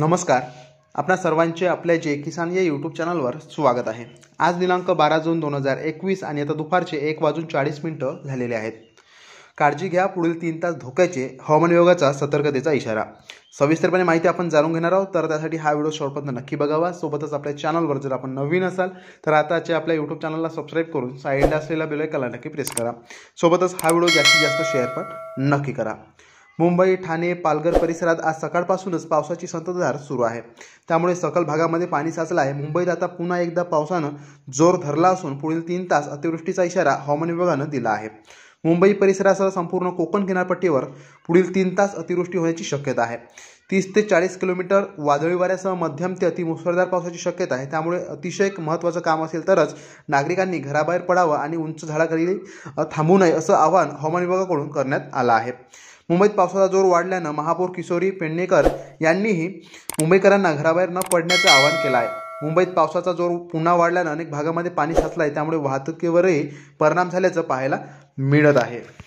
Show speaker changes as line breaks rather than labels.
नमस्कार आपणा सर्वांचे आपल्या जे किसान या यूट्यूब चॅनलवर स्वागत आहे आज दिनांक बारा जून दोन हजार एकवीस आणि आता दुपारचे एक वाजून चाळीस मिनटं झालेले आहेत काळजी घ्या पुढील तीन तास धोक्याचे हवामान विभागाचा सतर्कतेचा इशारा सविस्तरपणे माहिती आपण जाणून घेणार आहोत तर त्यासाठी हा व्हिडिओ शेवटपर्यंत नक्की बघावा सोबतच आपल्या चॅनलवर जर आपण नवीन असाल तर आताचे आपल्या यूट्यूब चॅनलला सबस्क्राईब करून साईडला असलेल्या बेलायकनला नक्की प्रेस करा सोबतच हा व्हिडिओ जास्तीत जास्त शेअर पण नक्की करा मुंबई ठाणे पालघर परिसरात आज सकाळपासूनच पावसाची संततधार सुरू आहे त्यामुळे सकल भागामध्ये पाणी साचलं आहे मुंबईत आता पुन्हा एकदा पावसानं जोर धरला असून पुढील तीन तास अतिवृष्टीचा इशारा हवामान विभागानं दिला आहे मुंबई परिसरासह संपूर्ण कोकण किनारपट्टीवर पुढील तीन तास अतिवृष्टी होण्याची शक्यता आहे तीस ते चाळीस किलोमीटर वादळी वाऱ्यासह मध्यम ते अतिमुसळधार पावसाची शक्यता आहे त्यामुळे अतिशय महत्त्वाचं काम असेल तरच नागरिकांनी घराबाहेर पडावं आणि उंच झाडाखाली थांबू नये असं आवाहन हवामान विभागाकडून करण्यात आलं आहे मुंबईत पावसाचा जोर वाढल्यानं महापौर किशोरी पेडणेकर यांनीही मुंबईकरांना घराबाहेर न पडण्याचं आवाहन केलं आहे मुंबईत पावसाचा जोर पुन्हा वाढल्यानं अनेक भागामध्ये पाणी साचलं आहे त्यामुळे वाहतुकीवरही परिणाम झाल्याचं पाहायला मिळत आहे